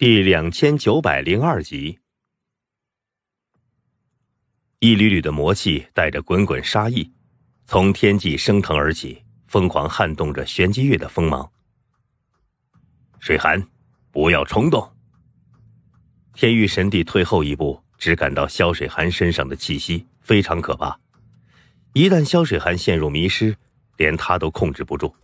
第两千九百零二集，一缕缕的魔气带着滚滚杀意，从天际升腾而起，疯狂撼动着玄机月的锋芒。水寒，不要冲动！天域神帝退后一步，只感到萧水寒身上的气息非常可怕。一旦萧水寒陷入迷失，连他都控制不住。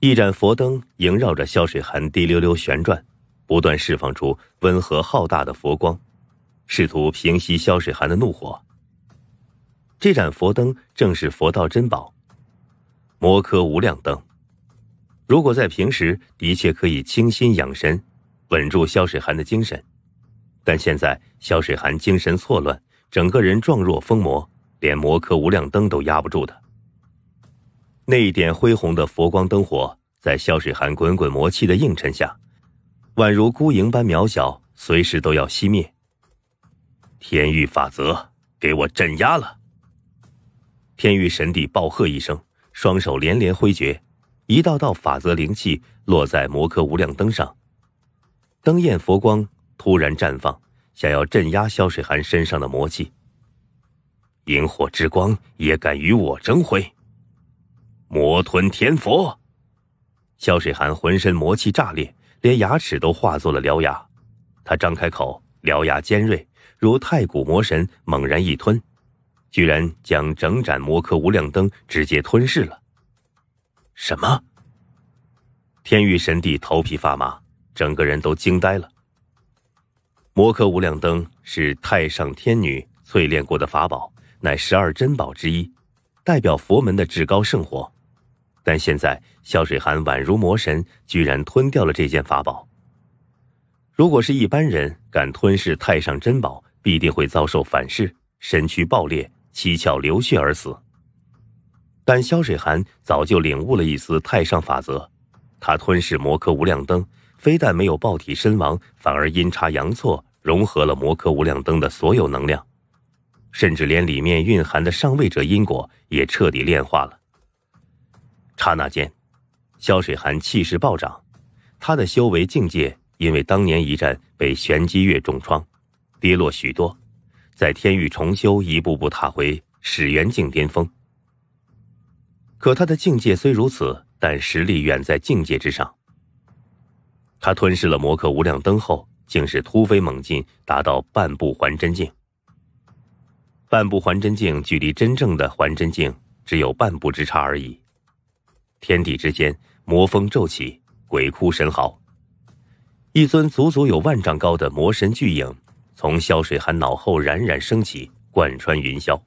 一盏佛灯萦绕着萧水寒滴溜溜旋转。不断释放出温和浩大的佛光，试图平息萧水寒的怒火。这盏佛灯正是佛道珍宝——摩诃无量灯。如果在平时，的确可以清心养神，稳住萧水寒的精神。但现在，萧水寒精神错乱，整个人状若疯魔，连摩诃无量灯都压不住的。那一点恢宏的佛光灯火，在萧水寒滚滚魔气的映衬下。宛如孤影般渺小，随时都要熄灭。天域法则，给我镇压了！天域神帝暴喝一声，双手连连挥绝，一道道法则灵气落在摩诃无量灯上，灯焰佛光突然绽放，想要镇压萧水寒身上的魔气。萤火之光也敢与我争辉？魔吞天佛！萧水寒浑身魔气炸裂。连牙齿都化作了獠牙，他张开口，獠牙尖锐如太古魔神，猛然一吞，居然将整盏摩科无量灯直接吞噬了。什么？天域神帝头皮发麻，整个人都惊呆了。摩科无量灯是太上天女淬炼过的法宝，乃十二珍宝之一，代表佛门的至高圣火。但现在，萧水寒宛如魔神，居然吞掉了这件法宝。如果是一般人敢吞噬太上珍宝，必定会遭受反噬，身躯爆裂，七窍流血而死。但萧水寒早就领悟了一丝太上法则，他吞噬魔科无量灯，非但没有爆体身亡，反而阴差阳错融合了魔科无量灯的所有能量，甚至连里面蕴含的上位者因果也彻底炼化了。刹那间，萧水寒气势暴涨。他的修为境界因为当年一战被玄机月重创，跌落许多，在天域重修，一步步踏回始元境巅峰。可他的境界虽如此，但实力远在境界之上。他吞噬了魔克无量灯后，竟是突飞猛进，达到半步还真境。半步还真境距离真正的还真境只有半步之差而已。天地之间，魔风骤起，鬼哭神嚎。一尊足足有万丈高的魔神巨影，从萧水寒脑后冉冉升起，贯穿云霄。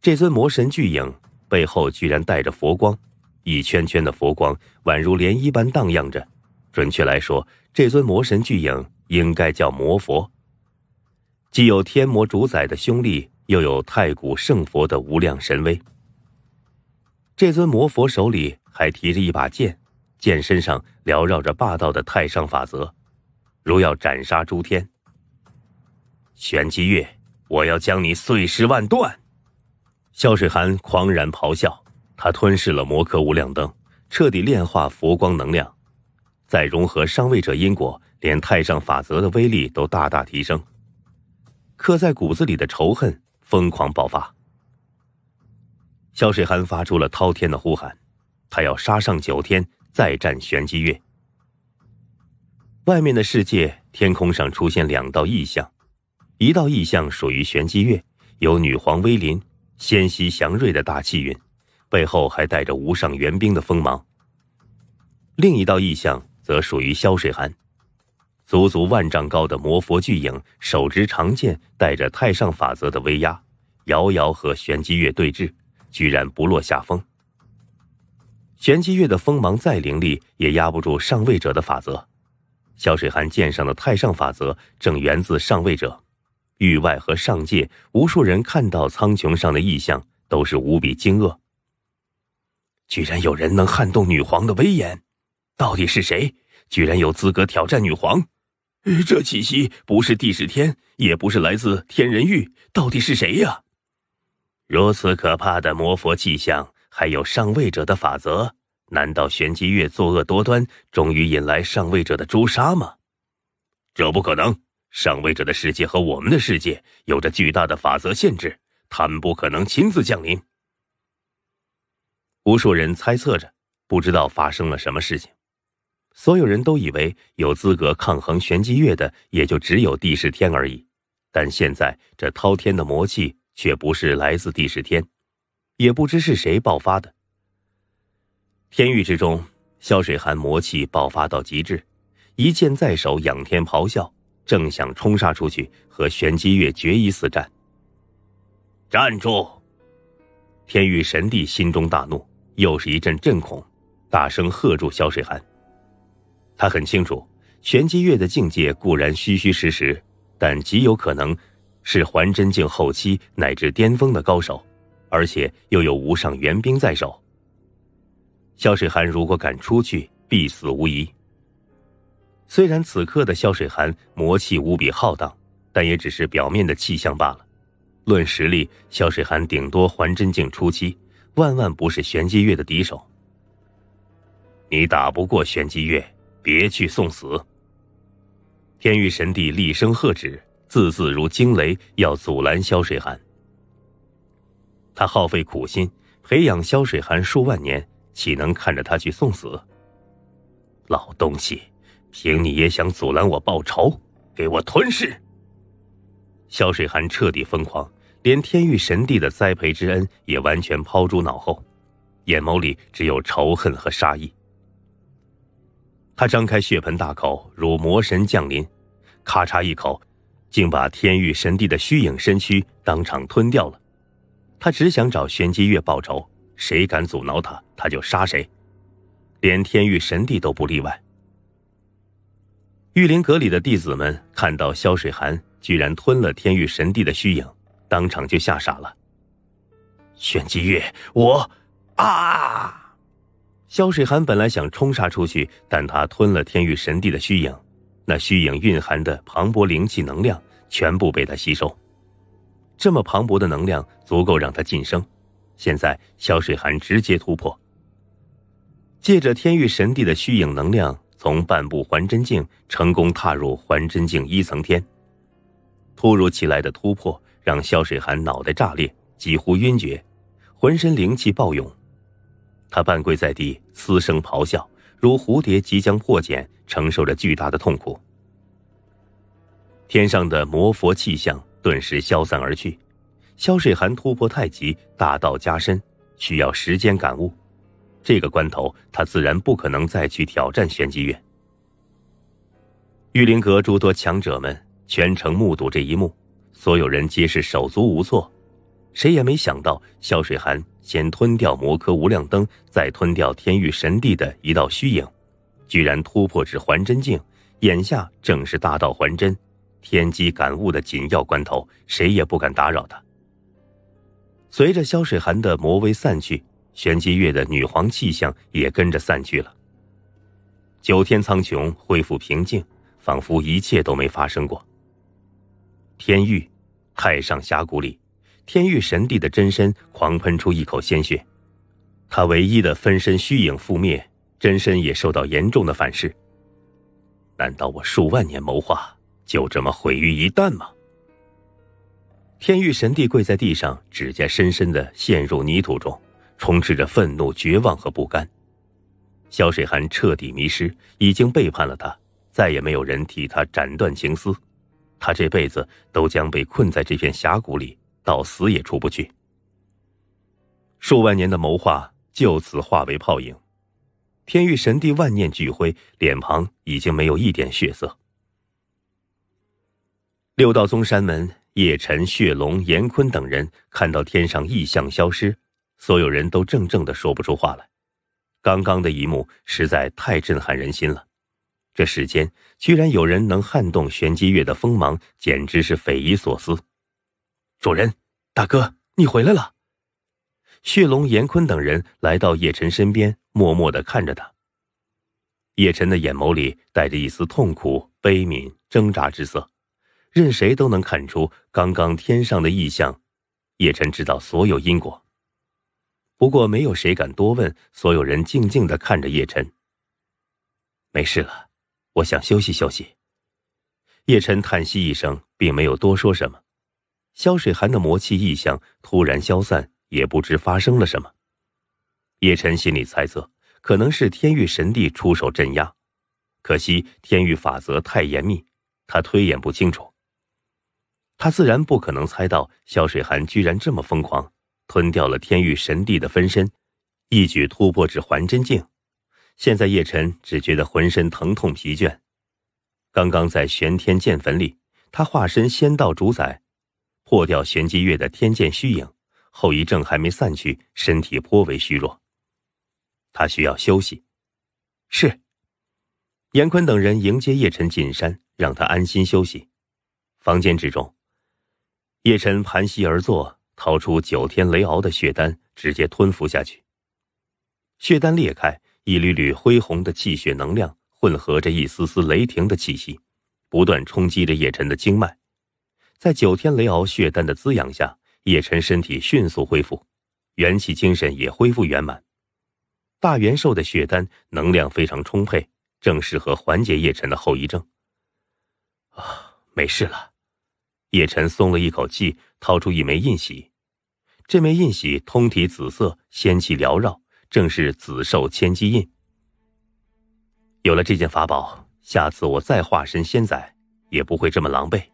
这尊魔神巨影背后居然带着佛光，一圈圈的佛光宛如涟漪般荡漾着。准确来说，这尊魔神巨影应该叫魔佛，既有天魔主宰的凶力，又有太古圣佛的无量神威。这尊魔佛手里还提着一把剑，剑身上缭绕着霸道的太上法则，如要斩杀诸天。玄机月，我要将你碎尸万段！萧水寒狂然咆哮，他吞噬了魔克无量灯，彻底炼化佛光能量，再融合上位者因果，连太上法则的威力都大大提升。刻在骨子里的仇恨疯狂爆发。萧水寒发出了滔天的呼喊，他要杀上九天，再战玄机月。外面的世界，天空上出现两道异象，一道异象属于玄机月，有女皇威临、仙息祥瑞的大气运，背后还带着无上援兵的锋芒；另一道异象则属于萧水寒，足足万丈高的魔佛巨影，手执长剑，带着太上法则的威压，遥遥和玄机月对峙。居然不落下风。玄机月的锋芒再凌厉，也压不住上位者的法则。萧水寒剑上的太上法则，正源自上位者。域外和上界无数人看到苍穹上的异象，都是无比惊愕。居然有人能撼动女皇的威严，到底是谁？居然有资格挑战女皇？这气息不是帝释天，也不是来自天人域，到底是谁呀？如此可怕的魔佛气象，还有上位者的法则，难道玄机月作恶多端，终于引来上位者的诛杀吗？这不可能！上位者的世界和我们的世界有着巨大的法则限制，他们不可能亲自降临。无数人猜测着，不知道发生了什么事情。所有人都以为有资格抗衡玄机月的，也就只有帝释天而已。但现在这滔天的魔气。却不是来自第十天，也不知是谁爆发的。天域之中，萧水寒魔气爆发到极致，一剑在手，仰天咆哮，正想冲杀出去和玄机月决一死战。站住！天域神帝心中大怒，又是一阵震恐，大声喝住萧水寒。他很清楚，玄机月的境界固然虚虚实实，但极有可能。是环真境后期乃至巅峰的高手，而且又有无上援兵在手。萧水寒如果敢出去，必死无疑。虽然此刻的萧水寒魔气无比浩荡，但也只是表面的气象罢了。论实力，萧水寒顶多环真境初期，万万不是玄机月的敌手。你打不过玄机月，别去送死！天域神帝厉声喝止。字字如惊雷，要阻拦萧水寒。他耗费苦心培养萧水寒数万年，岂能看着他去送死？老东西，凭你也想阻拦我报仇？给我吞噬！萧水寒彻底疯狂，连天域神帝的栽培之恩也完全抛诸脑后，眼眸里只有仇恨和杀意。他张开血盆大口，如魔神降临，咔嚓一口。竟把天域神帝的虚影身躯当场吞掉了，他只想找玄机月报仇，谁敢阻挠他，他就杀谁，连天域神帝都不例外。玉林阁里的弟子们看到萧水寒居然吞了天域神帝的虚影，当场就吓傻了。玄机月，我啊！萧水寒本来想冲杀出去，但他吞了天域神帝的虚影。那虚影蕴含的磅礴灵气能量全部被他吸收，这么磅礴的能量足够让他晋升。现在，萧水寒直接突破，借着天域神帝的虚影能量，从半步还真境成功踏入还真境一层天。突如其来的突破让萧水寒脑袋炸裂，几乎晕厥，浑身灵气暴涌，他半跪在地，嘶声咆哮。如蝴蝶即将破茧，承受着巨大的痛苦。天上的魔佛气象顿时消散而去。萧水寒突破太极大道加深，需要时间感悟。这个关头，他自然不可能再去挑战玄机院。玉林阁诸多强者们全程目睹这一幕，所有人皆是手足无措。谁也没想到，萧水寒先吞掉魔科无量灯，再吞掉天域神帝的一道虚影，居然突破至还真境。眼下正是大道还真、天机感悟的紧要关头，谁也不敢打扰他。随着萧水寒的魔威散去，玄机月的女皇气象也跟着散去了。九天苍穹恢复平静，仿佛一切都没发生过。天域，太上峡谷里。天域神帝的真身狂喷出一口鲜血，他唯一的分身虚影覆灭，真身也受到严重的反噬。难道我数万年谋划就这么毁于一旦吗？天域神帝跪在地上，指甲深深的陷入泥土中，充斥着愤怒、绝望和不甘。萧水寒彻底迷失，已经背叛了他，再也没有人替他斩断情丝，他这辈子都将被困在这片峡谷里。到死也出不去，数万年的谋划就此化为泡影。天域神帝万念俱灰，脸庞已经没有一点血色。六道宗山门，叶辰、血龙、严坤等人看到天上异象消失，所有人都怔怔的说不出话来。刚刚的一幕实在太震撼人心了。这世间居然有人能撼动玄机月的锋芒，简直是匪夷所思。主人，大哥，你回来了。血龙严坤等人来到叶晨身边，默默的看着他。叶晨的眼眸里带着一丝痛苦、悲悯、挣扎之色，任谁都能看出刚刚天上的异象。叶晨知道所有因果，不过没有谁敢多问。所有人静静的看着叶晨。没事了，我想休息休息。叶晨叹息一声，并没有多说什么。萧水寒的魔气异象突然消散，也不知发生了什么。叶辰心里猜测，可能是天域神帝出手镇压，可惜天域法则太严密，他推演不清楚。他自然不可能猜到萧水寒居然这么疯狂，吞掉了天域神帝的分身，一举突破至还真境。现在叶辰只觉得浑身疼痛疲倦。刚刚在玄天剑坟里，他化身仙道主宰。破掉玄机月的天剑虚影，后遗症还没散去，身体颇为虚弱。他需要休息。是。严坤等人迎接叶晨进山，让他安心休息。房间之中，叶晨盘膝而坐，掏出九天雷敖的血丹，直接吞服下去。血丹裂开，一缕缕恢宏的气血能量混合着一丝丝雷霆的气息，不断冲击着叶晨的经脉。在九天雷敖血丹的滋养下，叶晨身体迅速恢复，元气精神也恢复圆满。大元兽的血丹能量非常充沛，正适合缓解叶晨的后遗症。啊，没事了，叶晨松了一口气，掏出一枚印玺。这枚印玺通体紫色，仙气缭绕，正是紫兽千机印。有了这件法宝，下次我再化身仙仔也不会这么狼狈。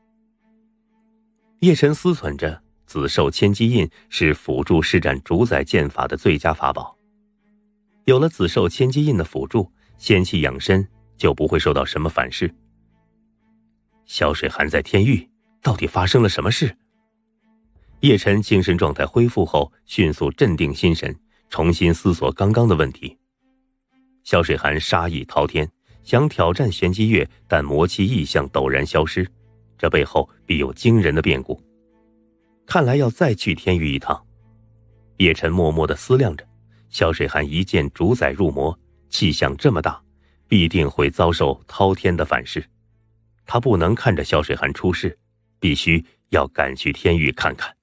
叶辰思忖着，紫兽千机印是辅助施展主宰剑法的最佳法宝。有了紫兽千机印的辅助，仙气养身就不会受到什么反噬。萧水寒在天域到底发生了什么事？叶辰精神状态恢复后，迅速镇定心神，重新思索刚刚的问题。萧水寒杀意滔天，想挑战玄机月，但魔气异象陡然消失。这背后必有惊人的变故，看来要再去天域一趟。叶辰默默的思量着，萧水寒一见主宰入魔，气象这么大，必定会遭受滔天的反噬。他不能看着萧水寒出事，必须要赶去天域看看。